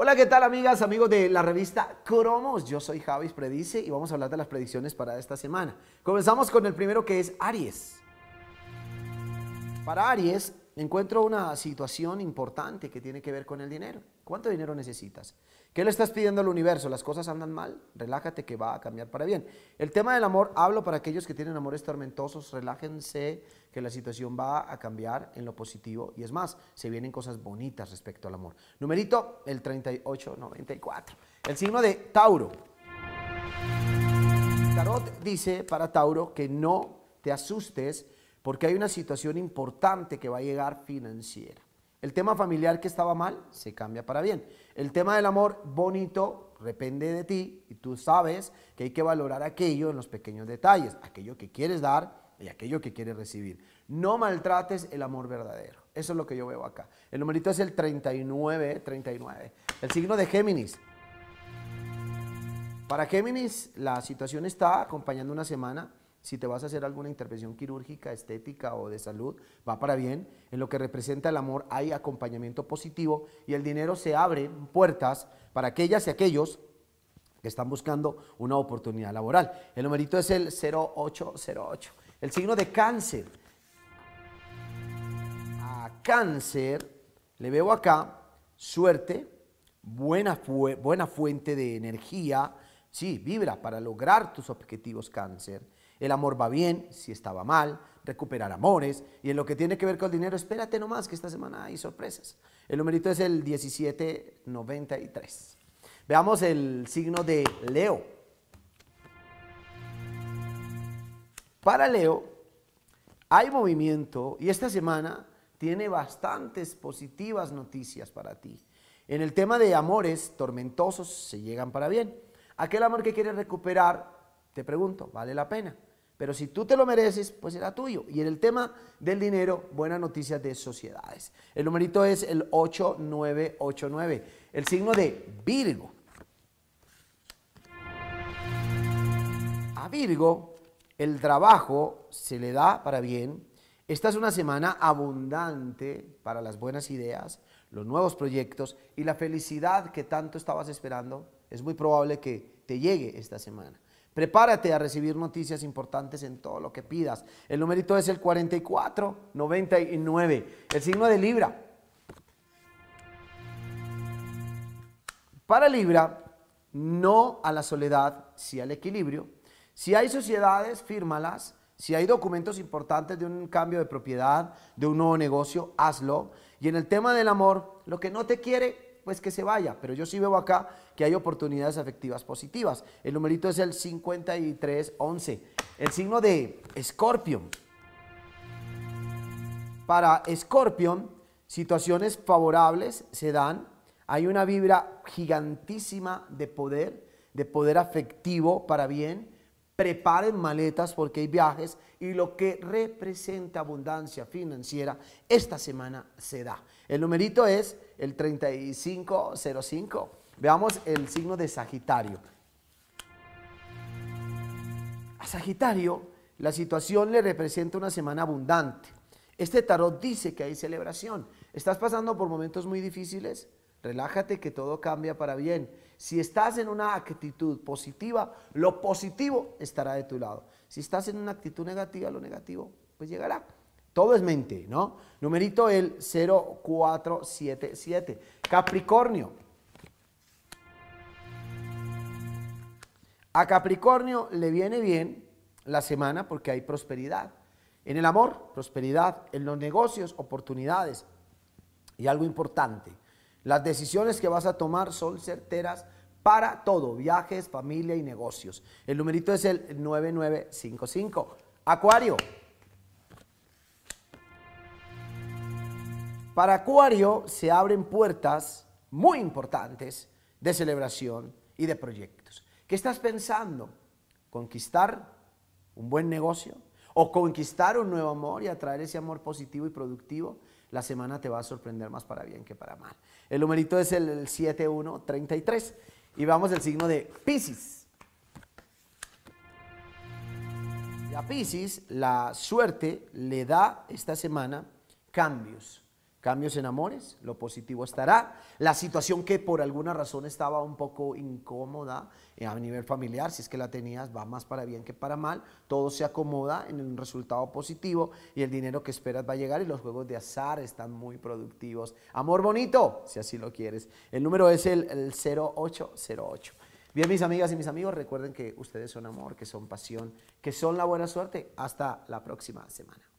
Hola, ¿qué tal amigas, amigos de la revista Cromos? Yo soy Javis Predice y vamos a hablar de las predicciones para esta semana. Comenzamos con el primero que es Aries. Para Aries encuentro una situación importante que tiene que ver con el dinero. ¿Cuánto dinero necesitas? ¿Qué le estás pidiendo al universo? ¿Las cosas andan mal? Relájate que va a cambiar para bien. El tema del amor, hablo para aquellos que tienen amores tormentosos, relájense que la situación va a cambiar en lo positivo y es más, se vienen cosas bonitas respecto al amor. Numerito el 3894. El signo de Tauro. Tarot dice para Tauro que no te asustes porque hay una situación importante que va a llegar financiera. El tema familiar que estaba mal se cambia para bien. El tema del amor bonito depende de ti y tú sabes que hay que valorar aquello en los pequeños detalles, aquello que quieres dar y aquello que quieres recibir. No maltrates el amor verdadero. Eso es lo que yo veo acá. El numerito es el 39, 39. El signo de Géminis. Para Géminis la situación está acompañando una semana si te vas a hacer alguna intervención quirúrgica, estética o de salud, va para bien. En lo que representa el amor hay acompañamiento positivo y el dinero se abre puertas para aquellas y aquellos que están buscando una oportunidad laboral. El numerito es el 0808. El signo de cáncer. A cáncer le veo acá suerte, buena, buena fuente de energía. Sí, vibra para lograr tus objetivos cáncer el amor va bien, si estaba mal, recuperar amores. Y en lo que tiene que ver con el dinero, espérate nomás que esta semana hay sorpresas. El numerito es el 1793. Veamos el signo de Leo. Para Leo, hay movimiento y esta semana tiene bastantes positivas noticias para ti. En el tema de amores tormentosos se llegan para bien. Aquel amor que quieres recuperar, te pregunto, ¿vale la pena? Pero si tú te lo mereces, pues será tuyo. Y en el tema del dinero, buenas noticias de sociedades. El numerito es el 8989, el signo de Virgo. A Virgo, el trabajo se le da para bien. Esta es una semana abundante para las buenas ideas, los nuevos proyectos y la felicidad que tanto estabas esperando. Es muy probable que te llegue esta semana. Prepárate a recibir noticias importantes en todo lo que pidas. El numerito es el 4499, el signo de Libra. Para Libra, no a la soledad, sí al equilibrio. Si hay sociedades, fírmalas. Si hay documentos importantes de un cambio de propiedad, de un nuevo negocio, hazlo. Y en el tema del amor, lo que no te quiere, pues que se vaya. Pero yo sí veo acá que hay oportunidades afectivas positivas. El numerito es el 5311. El signo de Escorpión. Para Escorpión, situaciones favorables se dan. Hay una vibra gigantísima de poder, de poder afectivo para bien. Preparen maletas porque hay viajes y lo que representa abundancia financiera esta semana se da. El numerito es el 3505. Veamos el signo de Sagitario. A Sagitario la situación le representa una semana abundante. Este tarot dice que hay celebración. ¿Estás pasando por momentos muy difíciles? Relájate que todo cambia para bien. Si estás en una actitud positiva, lo positivo estará de tu lado. Si estás en una actitud negativa, lo negativo pues llegará. Todo es mente, ¿no? Numerito el 0477. Capricornio. A Capricornio le viene bien la semana porque hay prosperidad. En el amor, prosperidad. En los negocios, oportunidades. Y algo importante, las decisiones que vas a tomar son certeras para todo, viajes, familia y negocios. El numerito es el 9955. Acuario. Para Acuario se abren puertas muy importantes de celebración y de proyectos. ¿Qué estás pensando? ¿Conquistar un buen negocio? ¿O conquistar un nuevo amor y atraer ese amor positivo y productivo? La semana te va a sorprender más para bien que para mal. El numerito es el 7133 y vamos al signo de Pisces. Y a Pisces la suerte le da esta semana cambios cambios en amores, lo positivo estará. La situación que por alguna razón estaba un poco incómoda eh, a nivel familiar, si es que la tenías, va más para bien que para mal. Todo se acomoda en un resultado positivo y el dinero que esperas va a llegar y los juegos de azar están muy productivos. Amor bonito, si así lo quieres. El número es el, el 0808. Bien, mis amigas y mis amigos, recuerden que ustedes son amor, que son pasión, que son la buena suerte. Hasta la próxima semana.